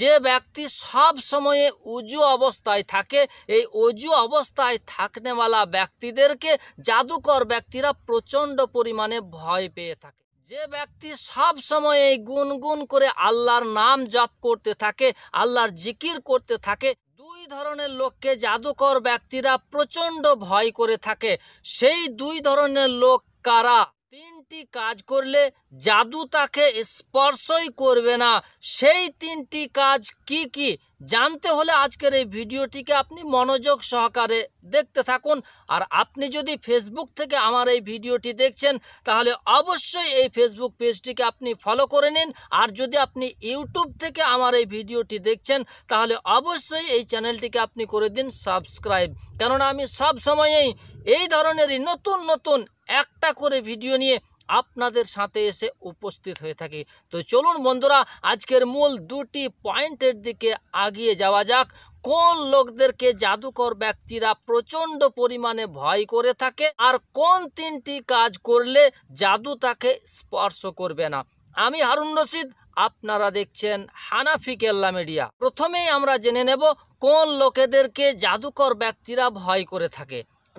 যে ব্যক্তি সব সময়ে উজু অবস্থায় থাকে এই উজু অবস্থায় থাকনেওয়ালা ব্যক্তিদেরকে জাদুকর ব্যক্তিরা প্রচণ্ড পরিমাণে ভয় পেয়ে থাকে যে ব্যক্তি সব সময় এই গুনগুন করে আল্লাহর নাম জপ করতে থাকে আল্লাহর জিকির করতে থাকে দুই ধরনের লোককে জাদুকর ব্যক্তিরা প্রচণ্ড ভয় করে থাকে সেই দুই ধরনের লোক কারা তিনটি কাজ করলে জাদু তাকে স্পর্শই করবে না সেই তিনটি কাজ কি কি জানতে হলে আজকের এই ভিডিওটিকে আপনি মনোযোগ সহকারে দেখতে থাকুন আর আপনি যদি ফেসবুক থেকে আমার এই ভিডিওটি দেখছেন তাহলে অবশ্যই এই ফেসবুক পেজটিকে আপনি ফলো করে নিন আর যদি আপনি ইউটিউব থেকে আমার এই ভিডিওটি দেখছেন তাহলে অবশ্যই এই চ্যানেলটিকে আপনি করে দিন সাবস্ক্রাইব কেননা আমি সব সময়েই এই ধরনেরই নতুন নতুন একটা করে ভিডিও নিয়ে আপনাদের সাথে এসে উপস্থিত হয়ে থাকি তো চলুন বন্ধুরা আজকের মূল দুটি পয়েন্টের দিকে আগিয়ে যাওয়া যাক কোন লোকদেরকে জাদুকর ব্যক্তিরা প্রচণ্ড পরিমাণে ভয় করে থাকে আর কোন তিনটি কাজ করলে জাদু তাকে স্পর্শ করবে না আমি হারুন রশিদ আপনারা দেখছেন হানাফি কেল্লা মিডিয়া প্রথমেই আমরা জেনে নেব কোন লোকেদেরকে জাদুকর ব্যক্তিরা ভয় করে থাকে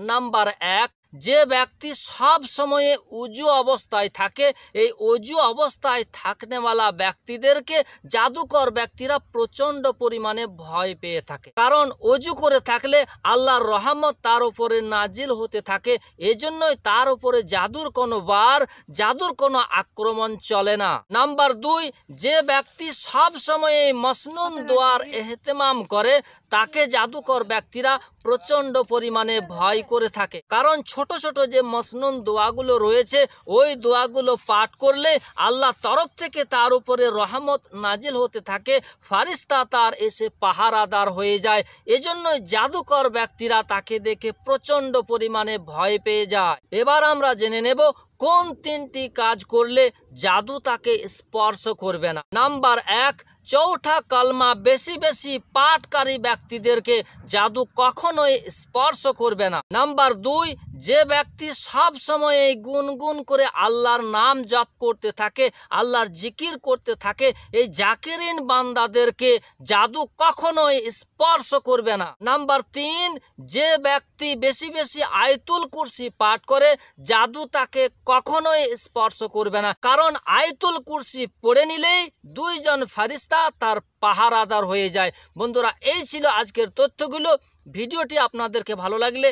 নাম্বার এক যে ব্যক্তি সব সময়ে উজু অবস্থায় থাকে এই উজু অবস্থায় থাকনেওয়ালা ব্যক্তিদেরকে জাদুকর ব্যক্তিরা প্রচণ্ড পরিমাণে ভয় পেয়ে থাকে কারণ অজু করে থাকলে আল্লাহর রহমত তার উপরে নাজিল হতে থাকে এজন্যই তার উপরে জাদুর কোনো বার জাদুর কোনো আক্রমণ চলে না নাম্বার দুই যে ব্যক্তি সব সময়ে মসনুন দোয়ার এহতেমাম করে তাকে জাদুকর ব্যক্তিরা প্রচণ্ড পরিমাণে ভয় করে থাকে কারণ ছোট ছোট ছোট যে মসনুন দোয়াগুলো রয়েছে ওই দোয়াগুলো পাঠ করলে আল্লাহ তরফ থেকে তার উপরে রহমত নাজিল হতে থাকে ফারিস্তা তার এসে পাহারাদার হয়ে যায় এজন্য জাদুকর ব্যক্তিরা তাকে দেখে প্রচণ্ড পরিমাণে ভয় পেয়ে যায় এবার আমরা জেনে নেব কোন তিনটি কাজ করলে জাদু তাকে স্পর্শ করবে না নাম্বার এক চৌঠা কলমা বেশি বেশি পাঠকারী ব্যক্তিদেরকে জাদু কখনোই স্পর্শ করবে না নাম্বার দুই যে ব্যক্তি সব সময় গুনগুন করে আল্লাহর নাম জপ করতে থাকে আল্লাহর জিকির করতে থাকে এই জাকিরিন বান্দাদেরকে জাদু কখনোই স্পর্শ করবে না নাম্বার তিন যে ব্যক্তি বেশি বেশি আয়তুল কুরসি পাঠ করে জাদু তাকে কখনোই স্পর্শ করবে না কারণ আয়তুল কুরসি পড়ে নিলেই দুইজন ফারিস্তা তার পাহারাদার হয়ে যায় বন্ধুরা এই ছিল আজকের তথ্যগুলো ভিডিওটি আপনাদেরকে ভালো লাগলে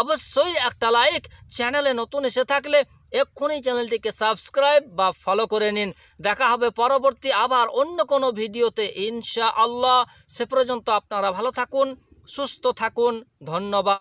অবশ্যই একটা লাইক চ্যানেলে নতুন এসে থাকলে এক্ষুনি চ্যানেলটিকে সাবস্ক্রাইব বা ফলো করে নিন দেখা হবে পরবর্তী আবার অন্য কোনো ভিডিওতে ইনশা আল্লাহ সে পর্যন্ত আপনারা ভালো থাকুন সুস্থ থাকুন ধন্যবাদ